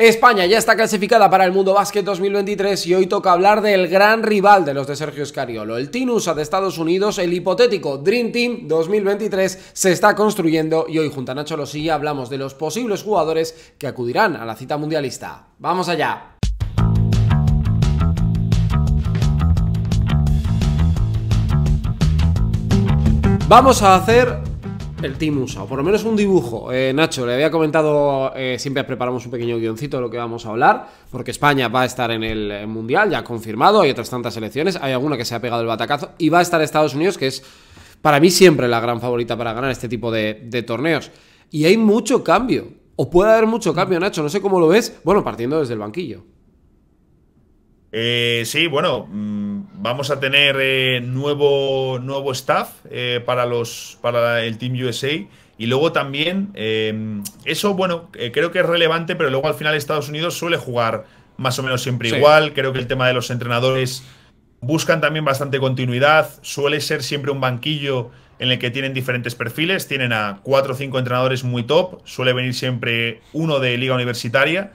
España ya está clasificada para el Mundo Básquet 2023 y hoy toca hablar del gran rival de los de Sergio Escariolo, el Tinusa de Estados Unidos, el hipotético Dream Team 2023 se está construyendo y hoy junto a Nacho Losilla hablamos de los posibles jugadores que acudirán a la cita mundialista. ¡Vamos allá! Vamos a hacer el Team USA, o por lo menos un dibujo. Eh, Nacho, le había comentado, eh, siempre preparamos un pequeño guioncito de lo que vamos a hablar, porque España va a estar en el Mundial, ya confirmado, hay otras tantas elecciones, hay alguna que se ha pegado el batacazo, y va a estar Estados Unidos, que es para mí siempre la gran favorita para ganar este tipo de, torneos. Y hay mucho cambio, o puede haber mucho cambio, Nacho, no sé cómo lo ves, bueno, partiendo desde el banquillo. Eh, sí, bueno... Mm, Vamos a tener eh, nuevo, nuevo staff eh, para, los, para el Team USA. Y luego también, em, eso, bueno, eh, creo que es relevante, pero luego al final Estados Unidos suele jugar más o menos siempre igual. Creo que el tema de los entrenadores buscan también bastante continuidad. Suele ser siempre un banquillo en el que tienen diferentes perfiles. Tienen a cuatro o cinco entrenadores muy top. Suele venir siempre uno de liga universitaria.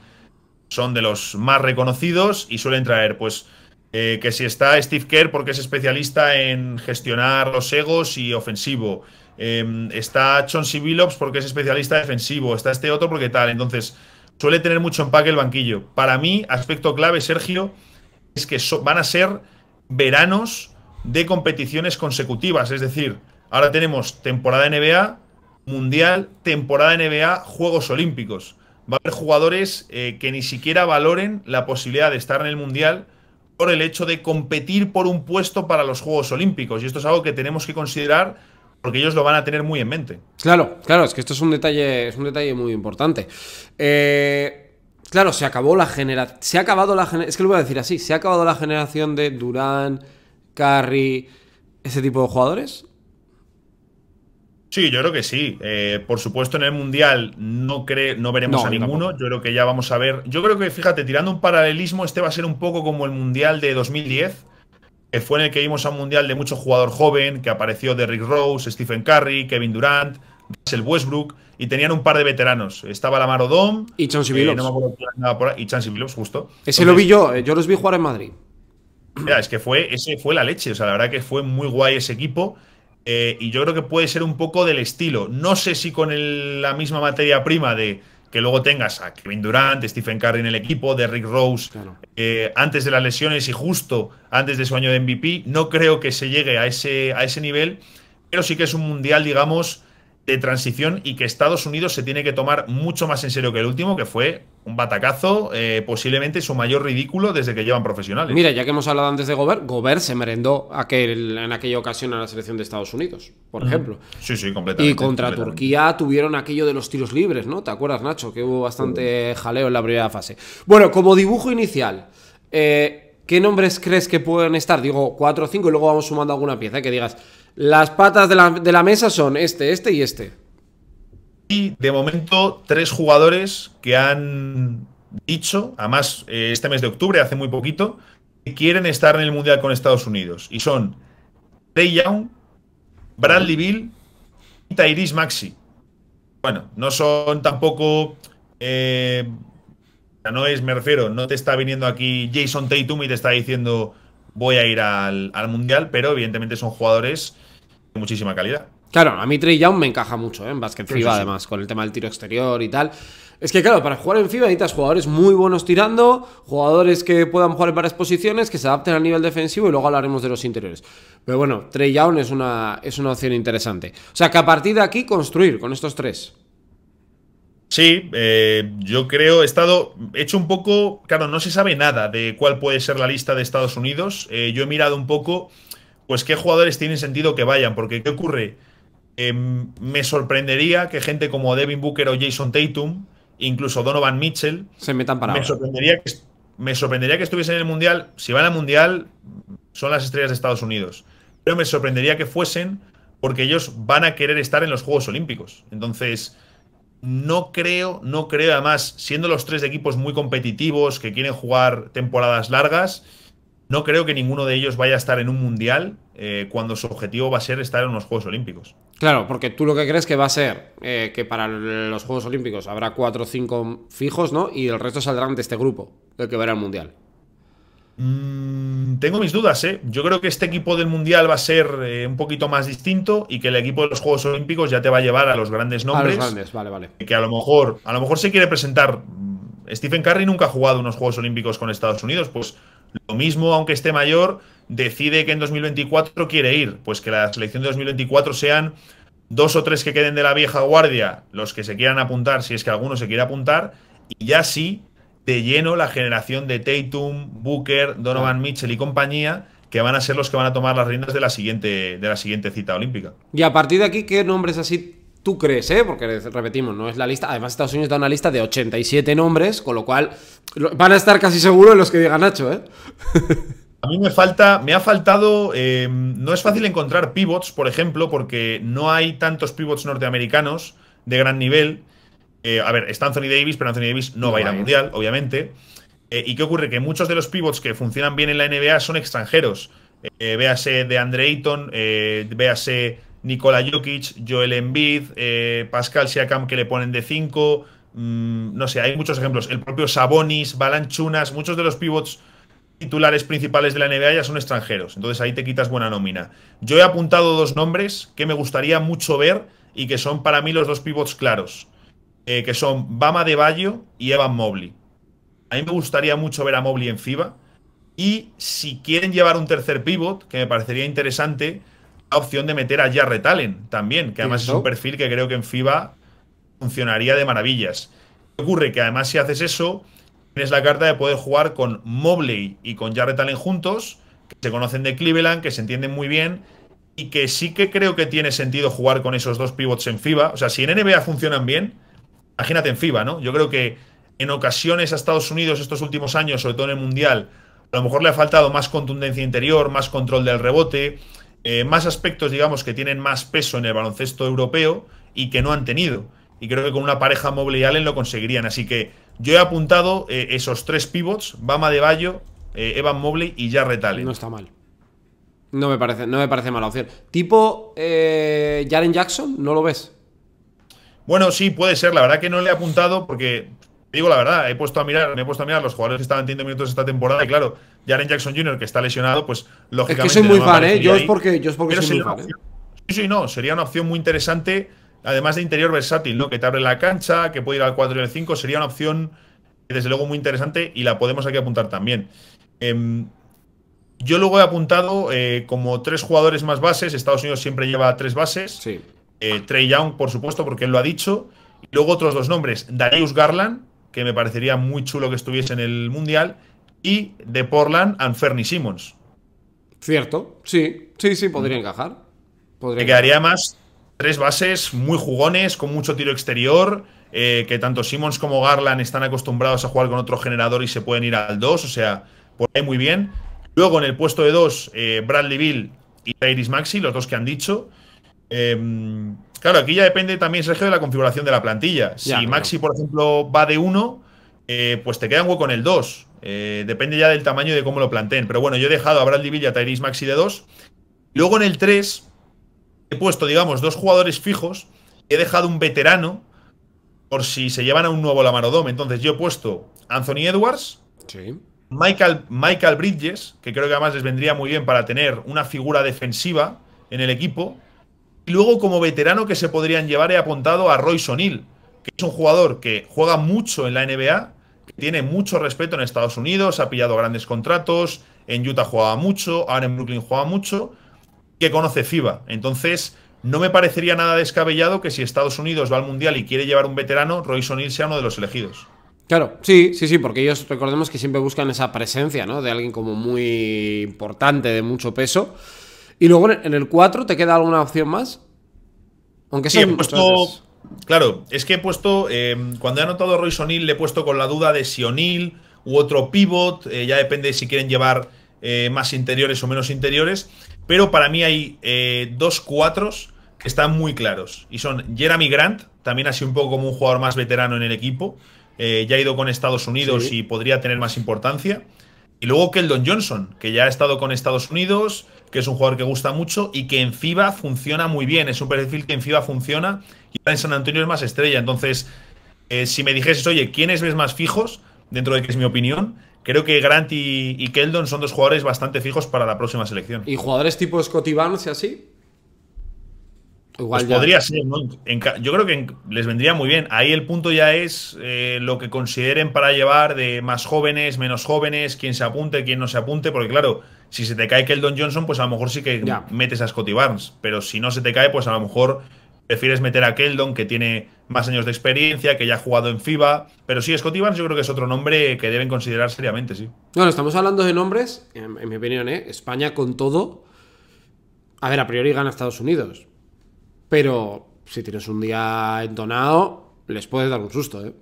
Son de los más reconocidos y suelen traer, pues eh, que si está Steve Kerr porque es especialista en gestionar los egos y ofensivo. Em, está Chauncey Billops porque es especialista defensivo. Está este otro porque tal. Entonces, suele tener mucho empaque el banquillo. Para mí, aspecto clave, Sergio, es que van a ser veranos de competiciones consecutivas. Es decir, ahora tenemos temporada NBA, mundial, temporada NBA, Juegos Olímpicos. Va a haber jugadores eh, que ni siquiera valoren la posibilidad de estar en el mundial por el hecho de competir por un puesto para los Juegos Olímpicos. Y esto es algo que tenemos que considerar porque ellos lo van a tener muy en mente. Claro, claro, es que esto es un detalle, es un detalle muy importante. Eh, claro, se acabó la generación. Se ha acabado la Es que lo voy a decir así: se ha acabado la generación de Durán, Carri ese tipo de jugadores. Sí, yo creo que sí. Eh, por supuesto, en el Mundial no, cree, no veremos a ninguno. Yo creo que ya vamos a ver. Yo creo que, fíjate, tirando un paralelismo, este va a ser un poco como el Mundial de 2010, que fue en el que vimos a un Mundial de mucho jugador joven, que apareció Derrick Rose, Stephen Curry, Kevin Durant, Russell Westbrook, y tenían un par de veteranos. Estaba Lamar Odom y Chan Billups. y justo. Ese lo vi yo, eh, yo los vi jugar en Madrid. Mira, es que fue, ese fue la leche. O sea, la verdad que fue muy guay ese equipo. Eh, y yo creo que puede ser un poco del estilo. No sé si con la misma materia prima de que luego tengas a Kevin Durant, Stephen Curry en el equipo, de Rick Rose, eh, antes de las lesiones y justo antes de su año de MVP. No creo que se llegue a ese, a ese nivel, pero sí que es un mundial, digamos, de transición y que Estados Unidos se tiene que tomar mucho más en serio que el último, que fue un batacazo, eh, posiblemente su mayor ridículo desde que llevan profesionales. Mira, ya que hemos hablado antes de Gobert, Gobert se merendó aquel, en aquella ocasión a la selección de Estados Unidos, por ejemplo. Sí, sí, completamente. Y contra Turquía tuvieron aquello de los tiros libres, ¿no? ¿Te acuerdas, Nacho? Que hubo bastante jaleo en la primera fase. Bueno, como dibujo inicial, eh, ¿qué nombres crees que pueden estar? Digo, cuatro o cinco y luego vamos sumando alguna pieza ¿eh? que digas las patas de la, mesa son este, este y este. Y de momento, tres jugadores que han dicho, además eh, este mes de octubre, hace muy poquito, que quieren estar en el Mundial con Estados Unidos. Y son Trey Young, Bradley Bill y Tyrese Maxi. Bueno, no son tampoco. Eh, no es, me refiero, no te está viniendo aquí Jason Tatum y te está diciendo voy a ir al Mundial, pero evidentemente son jugadores muchísima calidad. Claro, a mí Trey Young me encaja mucho ¿eh? en básquet FIBA, además, con el tema del tiro exterior y tal. Es que, claro, para jugar en FIBA necesitas jugadores muy buenos tirando, jugadores que puedan jugar en varias posiciones, que se adapten al nivel defensivo y luego hablaremos de los interiores. Pero bueno, Trey Young es una, es una opción interesante. O sea, que a partir de aquí construir con estos tres. Sí, eh, yo creo, he estado hecho un poco, claro, no se sabe nada de cuál puede ser la lista de Estados Unidos. Eh, yo he mirado un poco pues qué jugadores tienen sentido que vayan. Porque, ¿qué ocurre? Eh, me sorprendería que gente como Devin Booker o Jason Tatum, incluso Donovan Mitchell, se metan para me sorprendería que me sorprendería que estuviesen en el Mundial. Si van al Mundial, son las estrellas de Estados Unidos. Pero me sorprendería que fuesen porque ellos van a querer estar en los Juegos Olímpicos. Entonces, no creo, no creo, además, siendo los tres equipos muy competitivos, que quieren jugar temporadas largas, no creo que ninguno de ellos vaya a estar en un mundial eh, cuando su objetivo va a ser estar en los Juegos Olímpicos. Claro, porque tú lo que crees que va a ser eh, que para los Juegos Olímpicos habrá cuatro o cinco fijos, ¿no? Y el resto saldrán de este grupo, el que verá el mundial. Mm, tengo mis dudas, ¿eh? Yo creo que este equipo del mundial va a ser eh, un poquito más distinto y que el equipo de los Juegos Olímpicos ya te va a llevar a los grandes nombres. A los grandes, vale, vale. Que a lo mejor, a lo mejor se quiere presentar. Mm, Stephen Curry nunca ha jugado unos Juegos Olímpicos con Estados Unidos, pues lo mismo, aunque esté mayor, decide que en 2024 quiere ir. Pues que la selección de 2024 sean dos o tres que queden de la vieja guardia, los que se quieran apuntar, si es que alguno se quiere apuntar, y ya sí, de lleno la generación de Tatum, Booker, Donovan Mitchell y compañía, que van a ser los que van a tomar las riendas de la siguiente, de la siguiente cita olímpica. Y a partir de aquí, ¿qué nombres así tú crees, ¿eh? porque repetimos, no es la lista. Además, Estados Unidos da una lista de 87 nombres, con lo cual van a estar casi seguros los que diga Nacho. ¿eh? a mí me falta, me ha faltado, eh, no es fácil encontrar pivots, por ejemplo, porque no hay tantos pivots norteamericanos de gran nivel. Eh, a ver, está Anthony Davis, pero Anthony Davis no, va a ir al Mundial, obviamente. Eh, ¿Y qué ocurre? Que muchos de los pivots que funcionan bien en la NBA son extranjeros. véase de Andre Ayton, véase Nikola Jokic, Joel Embiid, eh, Pascal Siakam que le ponen de 5, mm, no sé, hay muchos ejemplos. El propio Sabonis, Balanchunas, muchos de los pivots titulares principales de la NBA ya son extranjeros, entonces ahí te quitas buena nómina. Yo he apuntado dos nombres que me gustaría mucho ver y que son para mí los dos pivots claros, eh, que son Bama de Bayo y Evan Mobley. A mí me gustaría mucho ver a Mobley en FIBA y si quieren llevar un tercer pivot, que me parecería interesante, opción de meter a Jarrett Allen también, que además es un perfil que creo que en FIBA funcionaría de maravillas. ocurre? Que además si haces eso, tienes la carta de poder jugar con Mobley y con Jarrett Allen juntos, que se conocen de Cleveland, que se entienden muy bien y que sí que creo que tiene sentido jugar con esos dos pivots en FIBA. O sea, si en NBA funcionan bien, imagínate en FIBA, ¿no? Yo creo que en ocasiones a Estados Unidos estos últimos años, sobre todo en el Mundial, a lo mejor le ha faltado más contundencia interior, más control del rebote, eh, más aspectos, digamos, que tienen más peso en el baloncesto europeo y que no han tenido. Y creo que con una pareja Mobley y Allen lo conseguirían. Así que yo he apuntado eh, esos tres pivots: Bama de Bayo, eh, Evan Mobley y Jarrett Allen. No está mal. No me parece, no me parece mala opción. Tipo Jaren Jackson, ¿no lo ves? Bueno, sí, puede ser. La verdad que no le he apuntado porque digo la verdad, he puesto a mirar, me he puesto a mirar los jugadores que estaban teniendo minutos esta temporada y claro, Jaren Jackson Jr. que está lesionado, pues lógicamente. Es que soy muy ¿eh? Yo es porque, yo es porque soy muy fan. ¿eh? sí, sí, no, sería una opción muy interesante, además de interior versátil, ¿no? Que te abre la cancha, que puede ir al 4 y al 5, sería una opción desde luego muy interesante y la podemos aquí apuntar también. Em, yo luego he apuntado eh, como tres jugadores más bases, Estados Unidos siempre lleva tres bases. Eh, Trey Young, por supuesto, porque él lo ha dicho. Y luego otros dos nombres, Darius Garland, que me parecería muy chulo que estuviese en el Mundial, y de Portland, Ferny Simmons. Cierto, sí, sí, sí, podría encajar. me quedaría más tres bases muy jugones, con mucho tiro exterior, eh, que tanto Simmons como Garland están acostumbrados a jugar con otro generador y se pueden ir al 2, o sea, por ahí muy bien. Luego en el puesto de dos eh, Bradley Bill y Iris Maxi, los dos que han dicho. Eh, Claro, aquí ya depende también, Sergio, de la configuración de la plantilla. Si Maxi, por ejemplo, va de uno, eh, pues te queda un hueco en el 2. Eh, depende ya del tamaño de cómo lo planteen. Pero bueno, yo he dejado a Bradley Villa, Maxi de dos. Luego en el 3 he puesto, digamos, dos jugadores fijos. He dejado un veterano por si se llevan a un nuevo la Lamarodome. Entonces yo he puesto Anthony Edwards, Michael, Michael Bridges, que creo que además les vendría muy bien para tener una figura defensiva en el equipo. Y luego, como veterano que se podrían llevar, he apuntado a Roy O'Neill, que es un jugador que juega mucho en la NBA, que tiene mucho respeto en Estados Unidos, ha pillado grandes contratos, en Utah jugaba mucho, ahora en Brooklyn juega mucho, que conoce FIBA. Entonces, no me parecería nada descabellado que si Estados Unidos va al Mundial y quiere llevar un veterano, Roy O'Neill sea uno de los elegidos. Claro, sí, sí, sí, porque ellos recordemos que siempre buscan esa presencia, ¿no? De alguien como muy importante, de mucho peso. Y luego en el 4 te queda alguna opción más. Aunque sí, he puesto. Claro, es que he puesto. Em, cuando he anotado a Royce O'Neill, le he puesto con la duda de si O'Neill u otro pivot. Eh, ya depende si quieren llevar eh, más interiores o menos interiores. Pero para mí hay eh, dos cuatros que están muy claros. Y son Jeremy Grant, también así un poco como un jugador más veterano en el equipo. ya ha ido con Estados Unidos y podría tener más importancia. Y luego Keldon Johnson, que ya ha estado con Estados Unidos que es un jugador que gusta mucho y que en FIBA funciona muy bien. Es un perfil que en FIBA funciona y en San Antonio es más estrella. Entonces, eh, si me dijese oye, ¿quiénes ves más fijos? Dentro de que es mi opinión, creo que Grant y, Keldon son dos jugadores bastante fijos para la próxima selección. ¿Y jugadores tipo Scotty Barnes y así? pues podría ser, yo creo que les vendría muy bien. Ahí el punto ya es eh, lo que consideren para llevar de más jóvenes, menos jóvenes, quién se apunte, quién no se apunte, porque claro, si se te cae Keldon Johnson, pues a lo mejor sí que metes a Scotty Barnes, pero si no se te cae, pues a lo mejor prefieres meter a Keldon, que tiene más años de experiencia, que ya ha jugado en FIBA. Pero sí, Scotty Barnes yo creo que es otro nombre que deben considerar seriamente, sí. Bueno, estamos hablando de nombres, en, mi opinión, ¿eh? España con todo. A ver, a priori gana Estados Unidos pero si tienes un día entonado, les puedes dar un susto, ¿eh?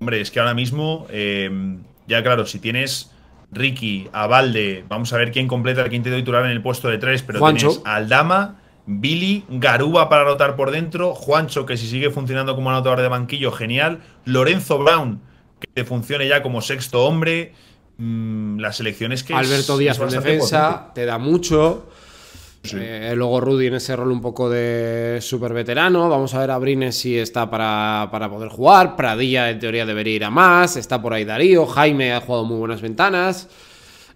Hombre, es que ahora mismo, em, ya claro, si tienes Ricky, Avalde, vamos a ver quién completa el quinteto titular en el puesto de tres, pero tienes Aldama, Billy, Garuba para rotar por dentro, Juancho, que si sigue funcionando como anotador de banquillo, genial, Lorenzo Brown, que te funcione ya como sexto hombre, mm, las elecciones que... Alberto Díaz por en defensa, te da mucho. Eh, luego Rudy en ese rol un poco de super veterano. Vamos a ver a Brines si está para, poder jugar. Pradilla en teoría debería ir a más. Está por ahí Darío. Jaime ha jugado muy buenas ventanas.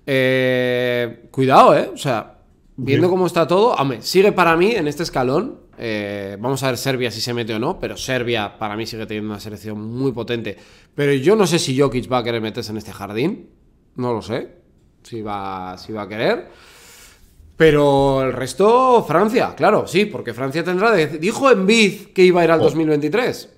Eh, cuidado, ¿eh? O sea, viendo cómo está todo, hombre, sigue para mí en este escalón. Eh, vamos a ver Serbia si se mete o no, pero Serbia para mí sigue teniendo una selección muy potente. Pero yo no sé si Jokic va a querer meterse en este jardín. No lo sé. Si va, si va a querer. Pero el resto, Francia, claro, sí, porque Francia tendrá. Dijo Envid que iba a ir al 2023.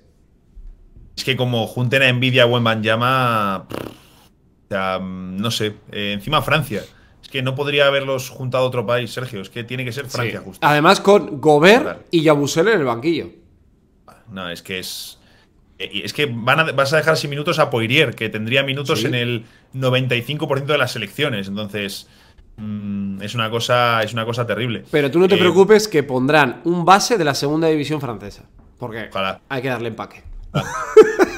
Es que como junten a Envidia o Llama. O sea, no sé. Eh, encima Francia. Es que no podría haberlos juntado otro país, Sergio. Es que tiene que ser Francia, justo. Además, con Gobert y Yabusel en el banquillo. No, es que es. Eh, es que vas a dejar sin minutos a Poirier, que tendría minutos en el 95% de las elecciones. Entonces. Mm, es una cosa, es una cosa terrible. Pero tú no te eh, preocupes que pondrán un base de la segunda división francesa. Porque hay que darle empaque.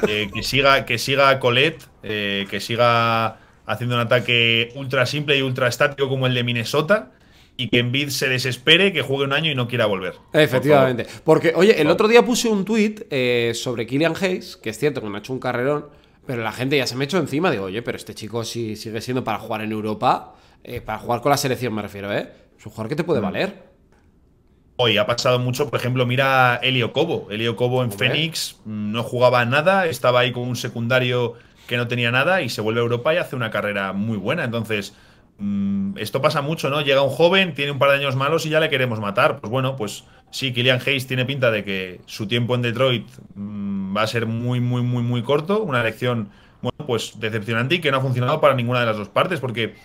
Eh, que siga, que siga Colette, eh, que siga haciendo un ataque ultra simple y ultra estático como el de Minnesota y que Envid se desespere, que juegue un año y no quiera volver. Efectivamente. Porque, oye, el otro día puse un tuit sobre Kylian Hayes, que es cierto que me ha hecho un carrerón, pero la gente ya se me ha hecho encima. Digo, oye, pero este chico si sigue siendo para jugar en Europa, eh, para jugar con la selección me refiero, ¿eh? Es un jugador que te puede mm. valer. Hoy ha pasado mucho, por ejemplo, mira a Elio Cobo. Elio Cobo en Fénix mm, no jugaba nada, estaba ahí con un secundario que no tenía nada y se vuelve a Europa y hace una carrera muy buena. Entonces, mm, esto pasa mucho, ¿no? Llega un joven, tiene un par de años malos y ya le queremos matar. Pues bueno, pues sí, Kilian Hayes tiene pinta de que su tiempo en Detroit va a ser muy, muy, muy, muy corto. Una elección, bueno, pues decepcionante y que no ha funcionado para ninguna de las dos partes porque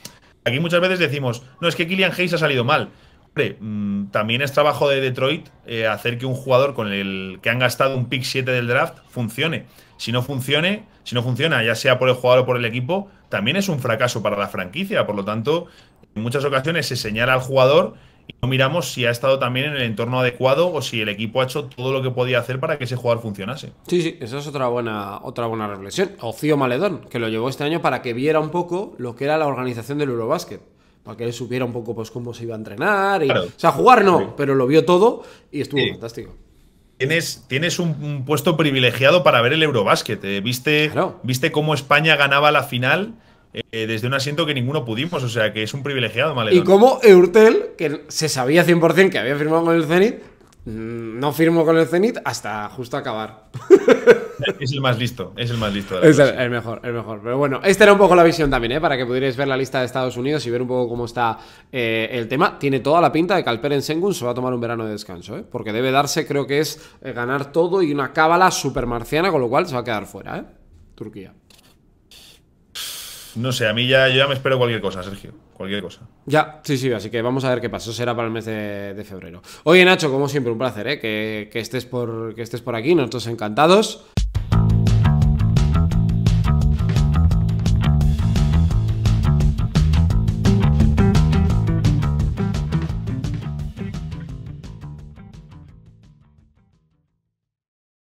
Aquí muchas veces decimos, no, es que Killian Hayes ha salido mal. Hombre, mm, también es trabajo de Detroit eh, hacer que un jugador con el que han gastado un pick 7 del draft funcione. Si no funcione, si no funciona, ya sea por el jugador o por el equipo, también es un fracaso para la franquicia. Por lo tanto, en muchas ocasiones se señala al jugador y no miramos si ha estado también en el entorno adecuado o si el equipo ha hecho todo lo que podía hacer para que ese jugador funcionase. Sí, sí, esa es otra buena, otra buena reflexión. Ocio Maledón, que lo llevó este año para que viera un poco lo que era la organización del Eurobasket. Para que él supiera un poco pues cómo se iba a entrenar. Y, O sea, jugar no, pero lo vio todo y estuvo fantástico. Tienes, tienes, un, puesto privilegiado para ver el Eurobasket. Eh. Viste, viste cómo España ganaba la final eh, desde un asiento que ninguno pudimos, o sea que es un privilegiado, Y como Eurtel, que se sabía 100% que había firmado con el Zenit, mm, no firmó con el Zenit hasta justo acabar. Es el más listo, es el más listo. es el, mejor, el mejor. Pero bueno, esta era un poco la visión también, ¿eh? para que pudierais ver la lista de Estados Unidos y ver un poco cómo está eh, el tema. Tiene toda la pinta de que Alperen Sengun se va a tomar un verano de descanso, ¿eh? porque debe darse, creo que es ganar todo y una cábala super marciana, con lo cual se va a quedar fuera, ¿eh? Turquía no sé, a mí ya, yo ya me espero cualquier cosa, Sergio. Cualquier cosa. Ya, sí, sí, así que vamos a ver qué pasa. Eso será para el mes de, febrero. Oye, Nacho, como siempre, un placer, ¿eh? que, que, estés por, que estés por aquí. Nosotros encantados.